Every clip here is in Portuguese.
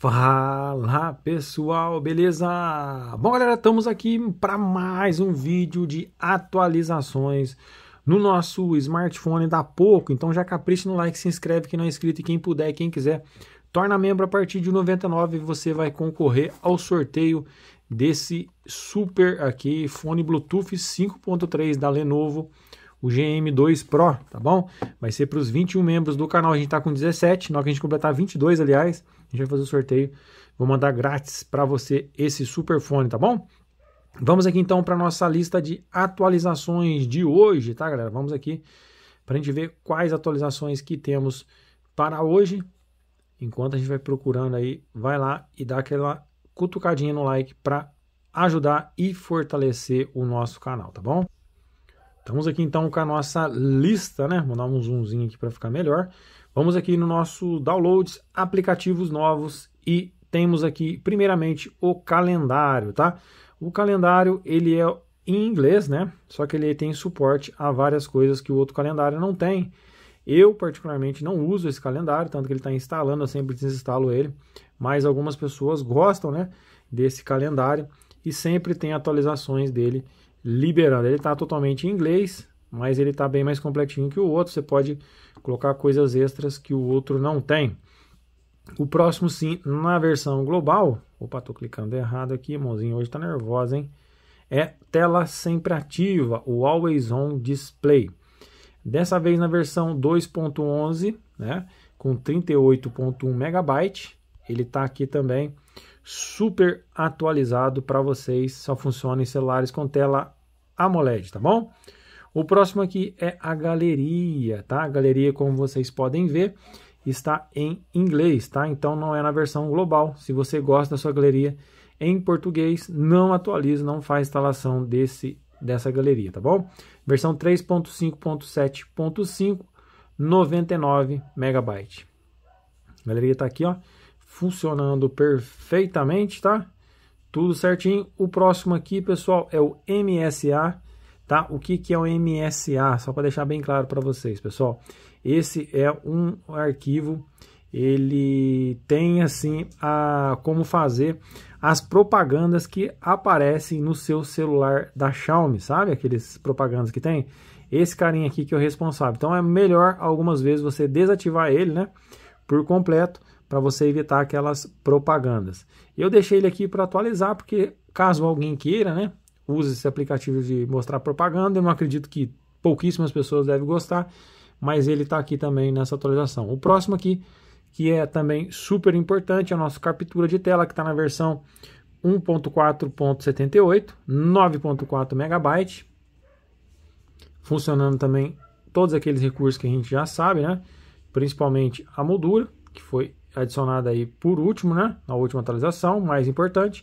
Fala pessoal, beleza? Bom, galera, estamos aqui para mais um vídeo de atualizações no nosso smartphone da Poco. Então já capricha no like, se inscreve quem não é inscrito e quem puder, quem quiser, torna membro a partir de 99 você vai concorrer ao sorteio desse super aqui fone Bluetooth 5.3 da Lenovo o GM2 Pro, tá bom? Vai ser para os 21 membros do canal, a gente está com 17, na hora que a gente completar 22, aliás, a gente vai fazer o sorteio, vou mandar grátis para você esse super fone, tá bom? Vamos aqui então para nossa lista de atualizações de hoje, tá galera? Vamos aqui para a gente ver quais atualizações que temos para hoje. Enquanto a gente vai procurando aí, vai lá e dá aquela cutucadinha no like para ajudar e fortalecer o nosso canal, tá bom? Estamos aqui então com a nossa lista, né? Vou dar um zoomzinho aqui para ficar melhor. Vamos aqui no nosso downloads, aplicativos novos e temos aqui primeiramente o calendário, tá? O calendário ele é em inglês, né? Só que ele tem suporte a várias coisas que o outro calendário não tem. Eu particularmente não uso esse calendário, tanto que ele está instalando, eu sempre desinstalo ele. Mas algumas pessoas gostam, né? Desse calendário e sempre tem atualizações dele liberado. Ele está totalmente em inglês, mas ele está bem mais completinho que o outro. Você pode colocar coisas extras que o outro não tem. O próximo sim, na versão global, opa, tô clicando errado aqui, mãozinha hoje está nervosa, hein? É tela sempre ativa, o Always On Display. Dessa vez na versão 2.11, né, com 38.1 MB, ele está aqui também super atualizado para vocês. Só funciona em celulares com tela AMOLED, tá bom? O próximo aqui é a galeria, tá? A galeria, como vocês podem ver, está em inglês, tá? Então não é na versão global. Se você gosta da sua galeria em português, não atualiza, não faz instalação desse dessa galeria, tá bom? Versão 3.5.7.5, 99 MB. A galeria está aqui, ó funcionando perfeitamente, tá? Tudo certinho. O próximo aqui, pessoal, é o MSA, tá? O que, que é o MSA? Só para deixar bem claro para vocês, pessoal. Esse é um arquivo, ele tem assim a como fazer as propagandas que aparecem no seu celular da Xiaomi, sabe? Aqueles propagandas que tem. Esse carinha aqui que é o responsável. Então é melhor algumas vezes você desativar ele, né? Por completo para você evitar aquelas propagandas. Eu deixei ele aqui para atualizar, porque caso alguém queira, né, use esse aplicativo de mostrar propaganda, eu não acredito que pouquíssimas pessoas devem gostar, mas ele está aqui também nessa atualização. O próximo aqui, que é também super importante, é a nossa captura de tela, que está na versão 1.4.78, 9.4 MB, funcionando também todos aqueles recursos que a gente já sabe, né? principalmente a moldura, que foi adicionada aí por último, né? a última atualização, mais importante.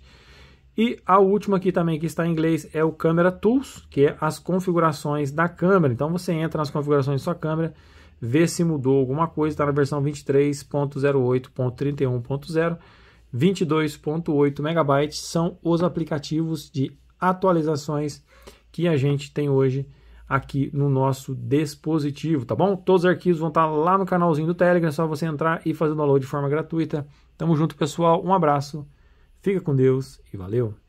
E a última aqui também que está em inglês é o Camera Tools, que é as configurações da câmera. Então você entra nas configurações da sua câmera, vê se mudou alguma coisa, está na versão 23.08.31.0. 22.8 megabytes são os aplicativos de atualizações que a gente tem hoje aqui no nosso dispositivo, tá bom? Todos os arquivos vão estar lá no canalzinho do Telegram, é só você entrar e fazer o download de forma gratuita. Tamo junto, pessoal. Um abraço. Fica com Deus e valeu.